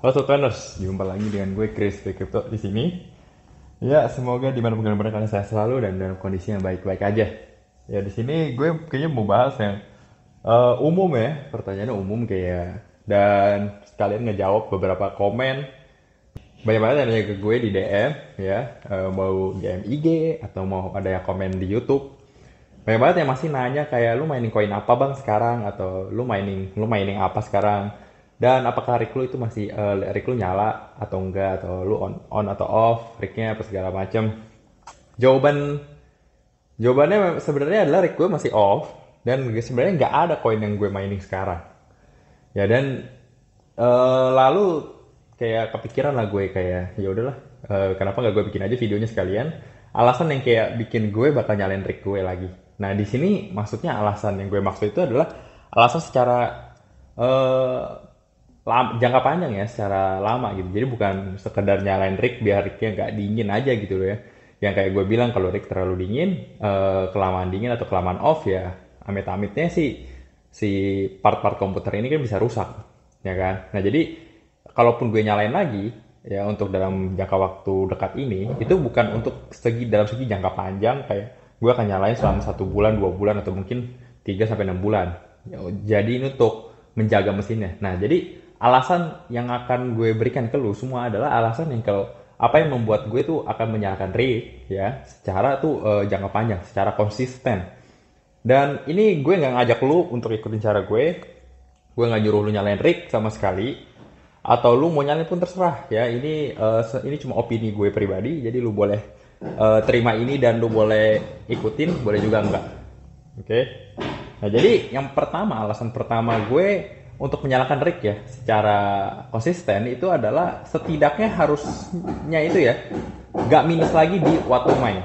Halo Sultanos, jumpa lagi dengan gue Chris di Crypto di sini. Ya, semoga dimanapun kalian berada kalian sehat selalu dan dalam kondisi yang baik-baik aja. Ya, di sini gue kayaknya mau bahas yang uh, umum ya, pertanyaannya umum kayak dan sekalian ngejawab beberapa komen. Banyak banget yang nanya ke gue di DM ya, uh, mau DM IG atau mau ada yang komen di YouTube. Banyak banget yang masih nanya kayak lu mainin koin apa bang sekarang atau lu mainin lu mainin apa sekarang dan apakah rig lu itu masih uh, rig lu nyala atau enggak atau lu on on atau off rignya apa segala macam jawaban jawabannya sebenarnya adalah rig gue masih off dan sebenarnya nggak ada koin yang gue mining sekarang ya dan uh, lalu kayak kepikiran lah gue kayak ya udahlah uh, kenapa nggak gue bikin aja videonya sekalian alasan yang kayak bikin gue bakal nyalain rig gue lagi nah di sini maksudnya alasan yang gue maksud itu adalah alasan secara uh, lama, jangka panjang ya secara lama gitu jadi bukan sekedar nyalain Rick biar Ricknya nggak dingin aja gitu loh ya yang kayak gue bilang kalau Rick terlalu dingin eh, kelamaan dingin atau kelamaan off ya amit-amitnya sih si part-part komputer ini kan bisa rusak ya kan nah jadi kalaupun gue nyalain lagi ya untuk dalam jangka waktu dekat ini itu bukan untuk segi dalam segi jangka panjang kayak gue akan nyalain selama satu bulan dua bulan atau mungkin 3 sampai enam bulan ya, jadi ini untuk menjaga mesinnya nah jadi alasan yang akan gue berikan ke lu semua adalah alasan yang kalau apa yang membuat gue tuh akan menyalahkan Rick ya secara tuh uh, jangka panjang secara konsisten dan ini gue nggak ngajak lu untuk ikutin cara gue gue nggak nyuruh lu nyalain Rick sama sekali atau lu mau nyalain pun terserah ya ini uh, ini cuma opini gue pribadi jadi lu boleh uh, terima ini dan lu boleh ikutin boleh juga enggak oke okay? nah jadi yang pertama alasan pertama gue untuk menyalakan rig ya secara konsisten itu adalah setidaknya harusnya itu ya gak minus lagi di waktu main.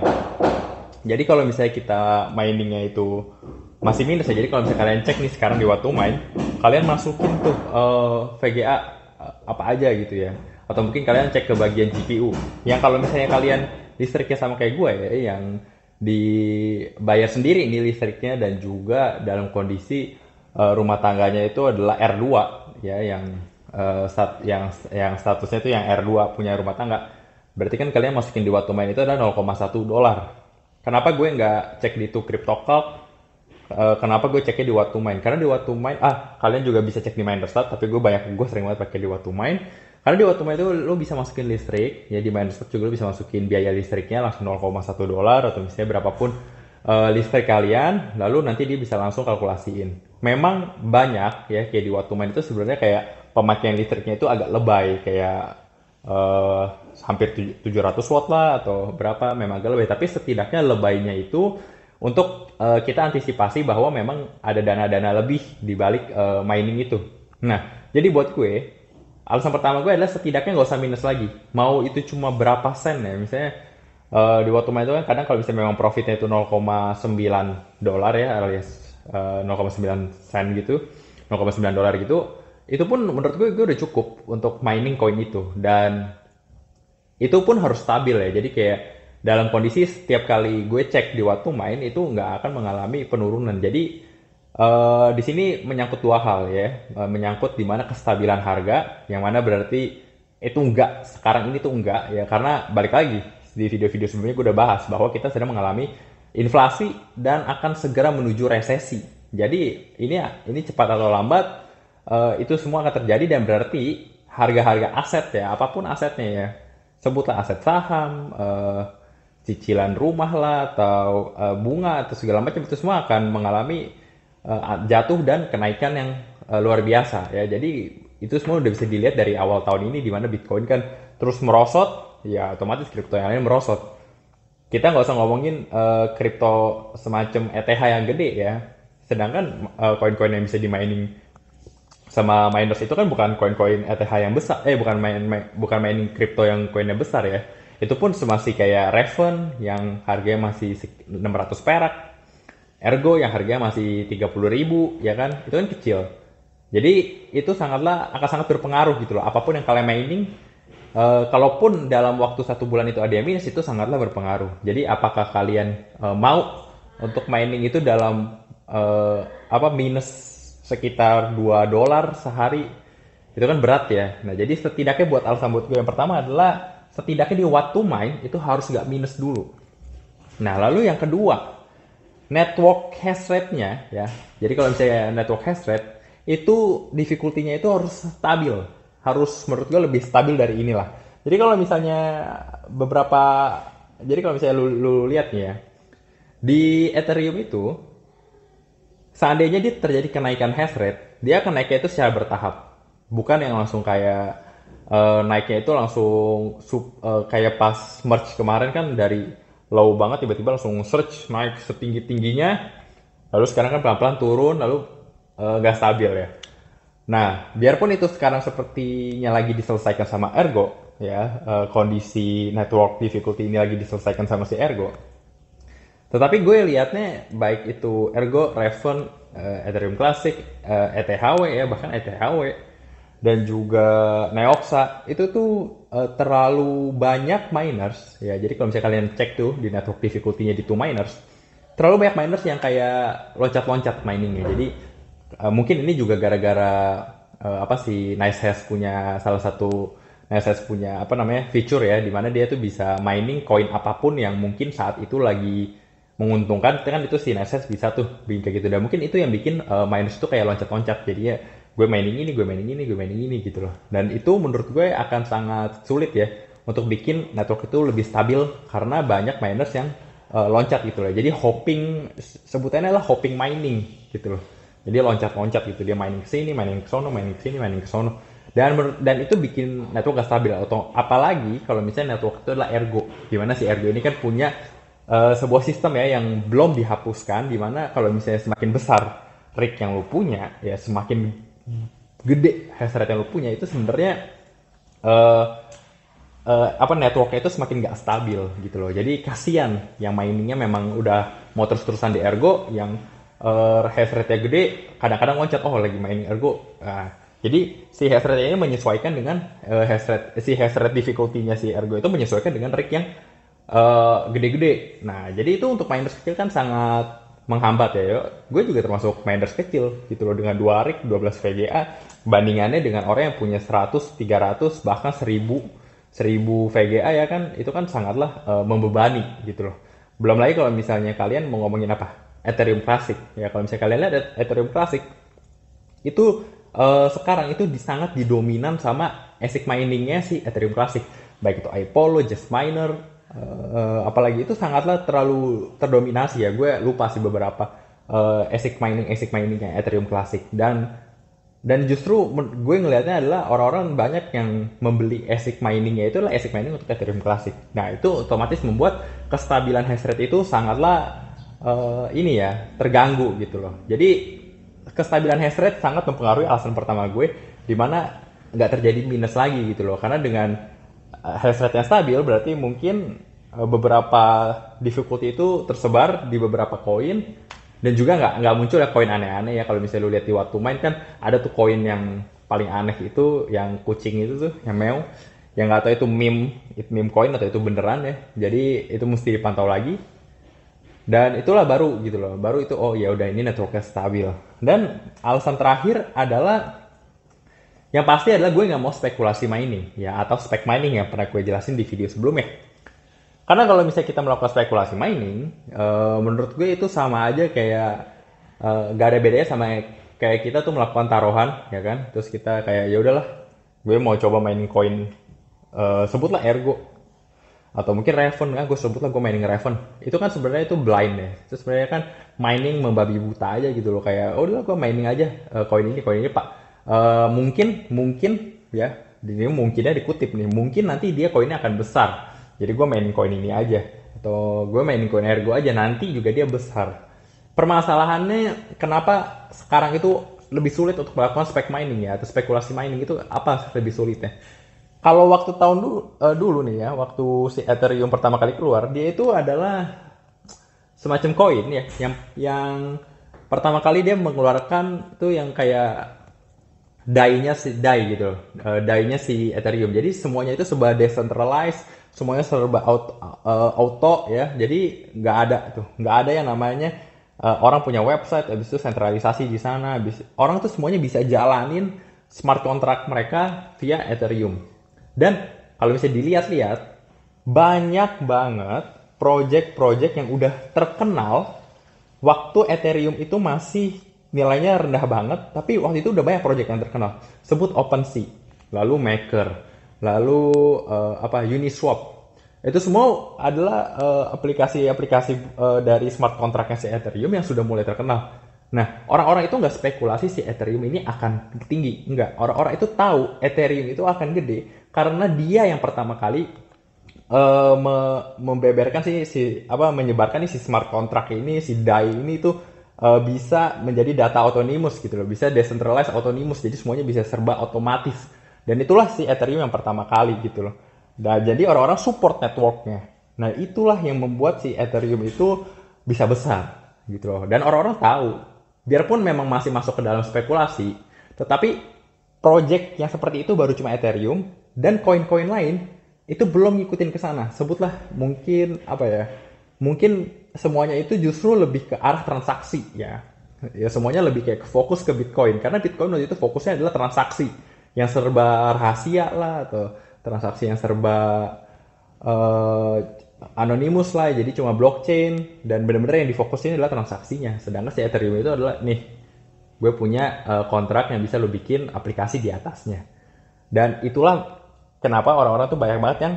Jadi kalau misalnya kita miningnya itu masih minus ya. Jadi kalau misalnya kalian cek nih sekarang di waktu main, kalian masukin tuh uh, eh, VGA eh, apa aja gitu ya. Atau mungkin kalian cek ke bagian GPU. Yang kalau misalnya kalian listriknya sama kayak gue ya, yang dibayar sendiri ini listriknya dan juga dalam kondisi Eh, rumah tangganya itu adalah R2 ya yang uh, eh, stat, yang yang statusnya itu yang R2 punya rumah tangga. Berarti kan kalian masukin di waktu main itu ada 0,1 dolar. Kenapa gue nggak cek di tuh CryptoCalc? Eh, kenapa gue ceknya di waktu main? Karena di waktu main, ah kalian juga bisa cek di main desktop tapi gue banyak gue sering banget pakai di waktu main. Karena di waktu main itu lo bisa masukin listrik, ya di desktop juga lo bisa masukin biaya listriknya langsung 0,1 dolar atau misalnya berapapun uh, eh, listrik kalian, lalu nanti dia bisa langsung kalkulasiin. Memang banyak ya kayak di waktu main itu sebenarnya kayak pemakaian listriknya itu agak lebay kayak uh, hampir 700 watt lah atau berapa memang agak lebay tapi setidaknya lebaynya itu untuk uh, kita antisipasi bahwa memang ada dana-dana lebih di balik uh, mining itu. Nah, jadi buat gue alasan pertama gue adalah setidaknya nggak usah minus lagi. Mau itu cuma berapa sen ya, misalnya uh, di waktu main itu kan kadang kalau bisa memang profitnya itu 0,9 dolar ya alias uh, eh, 0,9 sen gitu 0,9 dolar gitu itu pun menurut gue gue udah cukup untuk mining koin itu dan itu pun harus stabil ya jadi kayak dalam kondisi setiap kali gue cek di waktu main itu nggak akan mengalami penurunan jadi uh, di sini menyangkut dua hal ya uh, menyangkut di mana kestabilan harga yang mana berarti itu enggak sekarang ini tuh enggak ya karena balik lagi di video-video sebelumnya gue udah bahas bahwa kita sedang mengalami inflasi dan akan segera menuju resesi. Jadi ini ini cepat atau lambat eh, itu semua akan terjadi dan berarti harga-harga aset ya apapun asetnya ya sebutlah aset saham, eh, cicilan rumah lah atau eh, bunga atau segala macam itu semua akan mengalami jatuh dan kenaikan yang luar biasa ya. Jadi itu semua udah bisa dilihat dari awal tahun ini di mana Bitcoin kan terus merosot ya otomatis kripto yang lain merosot. Kita nggak usah ngomongin uh, semacam ETH yang gede ya. Sedangkan koin eh, koin-koin yang bisa di mining sama miners itu kan bukan koin-koin ETH yang besar, eh bukan main, main bukan mining kripto yang koinnya besar ya. Itu pun masih kayak Raven yang harganya masih 600 perak, Ergo yang harganya masih 30 ribu, ya kan? Itu kan kecil. Jadi itu sangatlah akan sangat berpengaruh gitu loh. Apapun yang kalian mining, Eh, kalaupun dalam waktu satu bulan itu ada yang minus itu sangatlah berpengaruh. Jadi apakah kalian uh, mau untuk mining itu dalam uh, apa minus sekitar 2 dolar sehari itu kan berat ya. Nah jadi setidaknya buat alasan buat gue yang pertama adalah setidaknya di waktu main itu harus gak minus dulu. Nah lalu yang kedua network hash rate-nya ya. Jadi kalau misalnya network hash rate itu difficulty-nya itu harus stabil harus menurut gue lebih stabil dari inilah jadi kalau misalnya beberapa jadi kalau misalnya lu, lu lihat ya di Ethereum itu seandainya dia terjadi kenaikan hash rate dia akan naiknya itu secara bertahap bukan yang langsung kayak uh, naiknya itu langsung sub, uh, eh, kayak pas merge kemarin kan dari low banget tiba-tiba langsung search naik setinggi tingginya lalu sekarang kan pelan-pelan turun lalu eh, nggak uh, stabil ya Nah, biarpun itu sekarang sepertinya lagi diselesaikan sama Ergo, ya, eh, kondisi network difficulty ini lagi diselesaikan sama si Ergo. Tetapi gue liatnya baik itu Ergo, Raven, eh, Ethereum Classic, uh, eh, ETHW ya, bahkan ETHW, dan juga Neoxa, itu tuh terlalu banyak miners, ya. Jadi kalau misalnya kalian cek tuh di network difficulty-nya di two miners, terlalu banyak miners yang kayak loncat-loncat miningnya. Jadi Eh, mungkin ini juga gara-gara uh, apa sih Nice Hash punya salah satu Nice Hash punya apa namanya feature ya dimana dia tuh bisa mining koin apapun yang mungkin saat itu lagi menguntungkan kan itu si Nice Hash bisa tuh bikin kayak gitu dan mungkin itu yang bikin uh, miners tuh kayak loncat-loncat jadi ya gue mining ini gue mining ini gue mining ini gitu loh dan itu menurut gue akan sangat sulit ya untuk bikin network itu lebih stabil karena banyak miners yang uh, loncat gitu loh jadi hopping sebutannya lah hopping mining gitu loh jadi loncat-loncat gitu, dia mining ke sini, mining ke sono, mining ke sini, mining ke sono. Dan dan itu bikin network gak stabil atau apalagi kalau misalnya network itu adalah ergo. Gimana si ergo ini kan punya uh, sebuah sistem ya yang belum dihapuskan dimana kalau misalnya semakin besar rig yang lu punya ya semakin gede hash rate yang lu punya itu sebenarnya uh, uh, apa networknya itu semakin gak stabil gitu loh. Jadi kasihan yang miningnya memang udah mau terus-terusan di ergo yang uh, hash rate-nya gede, kadang-kadang loncat oh lagi mining ergo. Nah, jadi si hash rate ini menyesuaikan dengan uh, hash rate si hash rate difficulty-nya si ergo itu menyesuaikan dengan rig yang gede eh, gede-gede. nah, jadi itu untuk miners kecil kan sangat menghambat ya. Gue juga termasuk miners kecil gitu loh dengan 2 rig 12 VGA bandingannya dengan orang yang punya 100, 300 bahkan 1000 1000 VGA ya kan itu kan sangatlah uh, membebani gitu loh. Belum lagi kalau misalnya kalian mau ngomongin apa? Ethereum Classic ya kalau misalnya kalian lihat Ethereum Classic itu uh, sekarang itu sangat didominan sama ASIC miningnya si Ethereum Classic baik itu Apollo, Just Miner uh, apalagi itu sangatlah terlalu terdominasi ya gue lupa sih beberapa uh, ASIC mining ASIC miningnya Ethereum Classic dan dan justru gue ngelihatnya adalah orang-orang banyak yang membeli ASIC miningnya itu adalah ASIC mining untuk Ethereum Classic. Nah itu otomatis membuat kestabilan hash rate itu sangatlah uh, ini ya terganggu gitu loh. Jadi kestabilan hash rate sangat mempengaruhi alasan pertama gue dimana mana nggak terjadi minus lagi gitu loh. Karena dengan eh, hash rate yang stabil berarti mungkin eh, beberapa difficulty itu tersebar di beberapa koin dan juga nggak nggak muncul ya koin aneh-aneh ya kalau misalnya lu lihat di waktu main kan ada tuh koin yang paling aneh itu yang kucing itu tuh yang meow yang nggak tahu itu meme itu meme koin atau itu beneran ya jadi itu mesti dipantau lagi dan itulah baru gitu loh baru itu oh ya udah ini networknya stabil dan alasan terakhir adalah yang pasti adalah gue nggak mau spekulasi mining ya atau spek mining yang pernah gue jelasin di video sebelumnya karena kalau misalnya kita melakukan spekulasi mining uh, menurut gue itu sama aja kayak eh, nggak gak ada bedanya sama kayak kita tuh melakukan taruhan ya kan terus kita kayak ya udahlah gue mau coba mining koin uh, eh, sebutlah ergo atau mungkin Raven kan gue sebut lah gue mining Raven itu kan sebenarnya itu blind ya itu sebenarnya kan mining membabi buta aja gitu loh kayak oh udah gue mining aja uh, koin ini koin ini pak uh, mungkin mungkin ya ini mungkinnya dikutip nih mungkin nanti dia koinnya akan besar jadi gue mining koin ini aja atau gue mining koin ergo aja nanti juga dia besar permasalahannya kenapa sekarang itu lebih sulit untuk melakukan spek mining ya atau spekulasi mining itu apa lebih sulitnya kalau waktu tahun dulu, uh, eh, dulu nih ya, waktu si Ethereum pertama kali keluar, dia itu adalah semacam koin ya, yang yang pertama kali dia mengeluarkan tuh yang kayak DAI-nya si DAI gitu, uh, DAI-nya si Ethereum. Jadi semuanya itu sebuah decentralized, semuanya serba auto, uh, eh, auto ya. Jadi nggak ada tuh, nggak ada yang namanya uh, orang punya website, habis itu sentralisasi di sana, habis orang tuh semuanya bisa jalanin smart contract mereka via Ethereum dan kalau bisa dilihat-lihat, banyak banget project-project yang udah terkenal waktu Ethereum itu masih nilainya rendah banget, tapi waktu itu udah banyak project yang terkenal. Sebut OpenSea, lalu Maker, lalu uh, apa Uniswap. Itu semua adalah eh, aplikasi-aplikasi uh, uh, dari smart kontraknya si Ethereum yang sudah mulai terkenal. Nah, orang-orang itu nggak spekulasi si Ethereum ini akan tinggi. Nggak, orang-orang itu tahu Ethereum itu akan gede karena dia yang pertama kali uh, me membeberkan si si apa menyebarkan nih si smart contract ini si DAI ini itu uh, eh, bisa menjadi data autonomous gitu loh bisa decentralized autonomous jadi semuanya bisa serba otomatis dan itulah si Ethereum yang pertama kali gitu loh nah jadi orang-orang support networknya nah itulah yang membuat si Ethereum itu bisa besar gitu loh dan orang-orang tahu biarpun memang masih masuk ke dalam spekulasi tetapi project yang seperti itu baru cuma Ethereum dan koin-koin lain itu belum ngikutin ke sana. Sebutlah mungkin apa ya? Mungkin semuanya itu justru lebih ke arah transaksi ya. Ya semuanya lebih kayak fokus ke Bitcoin karena Bitcoin waktu itu fokusnya adalah transaksi yang serba rahasia lah atau transaksi yang serba uh, anonimus lah. Jadi cuma blockchain dan benar-benar yang difokusin adalah transaksinya. Sedangkan si Ethereum itu adalah nih gue punya uh, kontrak yang bisa lo bikin aplikasi di atasnya. Dan itulah kenapa orang-orang tuh banyak banget yang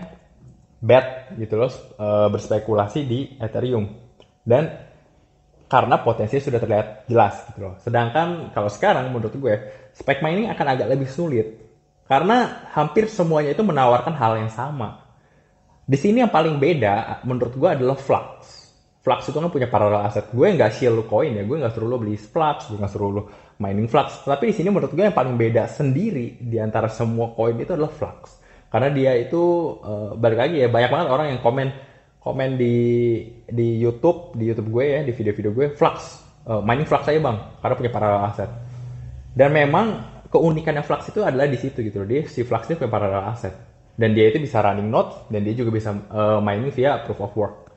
bet gitu loh e, berspekulasi di Ethereum dan karena potensi sudah terlihat jelas gitu loh. Sedangkan kalau sekarang menurut gue spek mining akan agak lebih sulit karena hampir semuanya itu menawarkan hal yang sama. Di sini yang paling beda menurut gue adalah Flux. Flux itu kan punya paralel aset. Gue nggak shield lo koin ya, gue nggak suruh lo beli Flux, gue nggak suruh lo mining Flux. Tapi di sini menurut gue yang paling beda sendiri di antara semua koin itu adalah Flux karena dia itu uh, balik lagi ya banyak banget orang yang komen komen di di YouTube di YouTube gue ya di video-video gue flux uh, mining flux aja bang karena punya paralel aset dan memang keunikannya flux itu adalah di situ gitu loh dia si flux dia punya paralel aset dan dia itu bisa running node dan dia juga bisa uh, mining via proof of work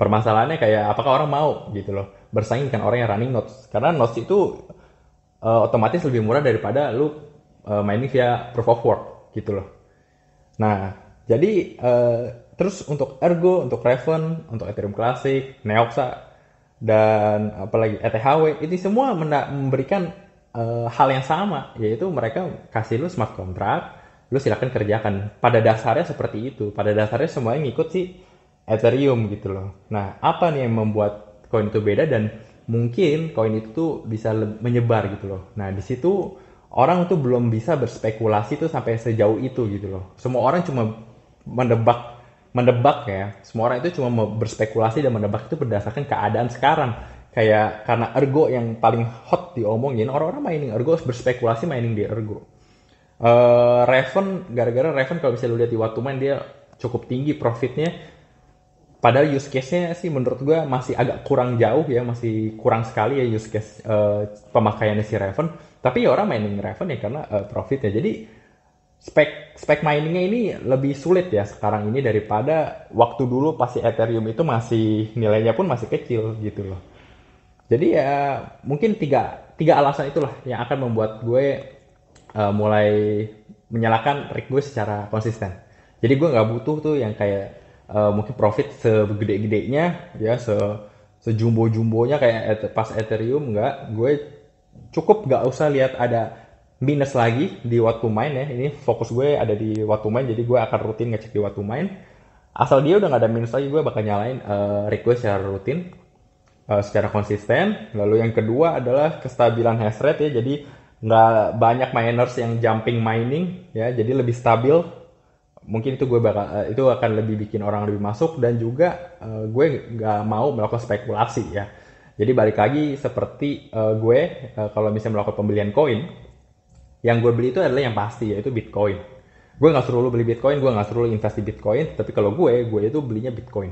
permasalahannya kayak apakah orang mau gitu loh bersaing dengan orang yang running nodes karena nodes itu uh, otomatis lebih murah daripada lu uh, mining via proof of work gitu loh Nah, jadi uh, terus untuk Ergo, untuk Raven, untuk Ethereum Classic, Neoxa, dan apalagi ETHW, ini semua memberikan uh, hal yang sama, yaitu mereka kasih lu smart contract, lu silahkan kerjakan. Pada dasarnya seperti itu, pada dasarnya semuanya ngikut si Ethereum gitu loh. Nah, apa nih yang membuat koin itu beda dan mungkin koin itu tuh bisa menyebar gitu loh. Nah, di situ orang tuh belum bisa berspekulasi tuh sampai sejauh itu gitu loh. Semua orang cuma mendebak mendebak ya. Semua orang itu cuma berspekulasi dan mendebak itu berdasarkan keadaan sekarang. Kayak karena ergo yang paling hot diomongin, orang-orang mainin ergo berspekulasi mainin di ergo. Uh, Raven gara-gara Raven kalau bisa lu lihat di waktu main dia cukup tinggi profitnya Padahal use case-nya sih menurut gue masih agak kurang jauh ya, masih kurang sekali ya use case uh, pemakaiannya si Raven. Tapi ya orang mining Raven ya karena uh, profit ya. Jadi spek spek miningnya ini lebih sulit ya sekarang ini daripada waktu dulu pasti Ethereum itu masih nilainya pun masih kecil gitu loh. Jadi ya mungkin tiga tiga alasan itulah yang akan membuat gue uh, mulai menyalakan rig gue secara konsisten. Jadi gue nggak butuh tuh yang kayak Eh, mungkin profit segede-gedenya ya se sejumbo-jumbonya kayak et pas Ethereum nggak gue cukup nggak usah lihat ada minus lagi di waktu main ya ini fokus gue ada di waktu main jadi gue akan rutin ngecek di waktu main asal dia udah nggak ada minus lagi gue bakal nyalain uh, request secara rutin uh, secara konsisten lalu yang kedua adalah kestabilan hash rate ya jadi nggak banyak miners yang jumping mining ya jadi lebih stabil mungkin itu gue bakal eh, itu akan lebih bikin orang lebih masuk dan juga uh, gue nggak mau melakukan spekulasi ya jadi balik lagi seperti uh, gue uh, kalau misalnya melakukan pembelian koin yang gue beli itu adalah yang pasti yaitu bitcoin gue nggak suruh lo beli bitcoin gue nggak suruh lo invest di bitcoin tapi kalau gue gue itu belinya bitcoin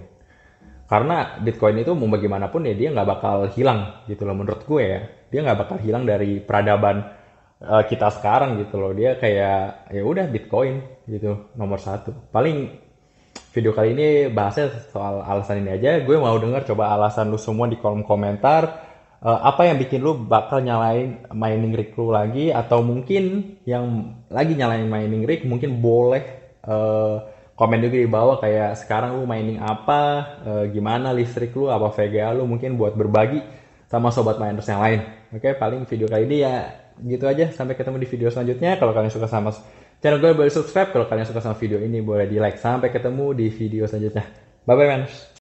karena bitcoin itu mau bagaimanapun ya dia nggak bakal hilang gitu loh menurut gue ya dia nggak bakal hilang dari peradaban Eh, kita sekarang gitu loh dia kayak ya udah Bitcoin gitu nomor satu paling video kali ini bahasnya soal alasan ini aja gue mau denger coba alasan lu semua di kolom komentar uh, apa yang bikin lu bakal nyalain mining rig lu lagi atau mungkin yang lagi nyalain mining rig mungkin boleh uh, komen juga di bawah kayak sekarang lu mining apa uh, gimana listrik lu apa VGA lu mungkin buat berbagi sama sobat miners yang lain oke okay, paling video kali ini ya gitu aja. Sampai ketemu di video selanjutnya. Kalau kalian suka sama channel gue boleh subscribe. Kalau kalian suka sama video ini boleh di like. Sampai ketemu di video selanjutnya. Bye-bye, man.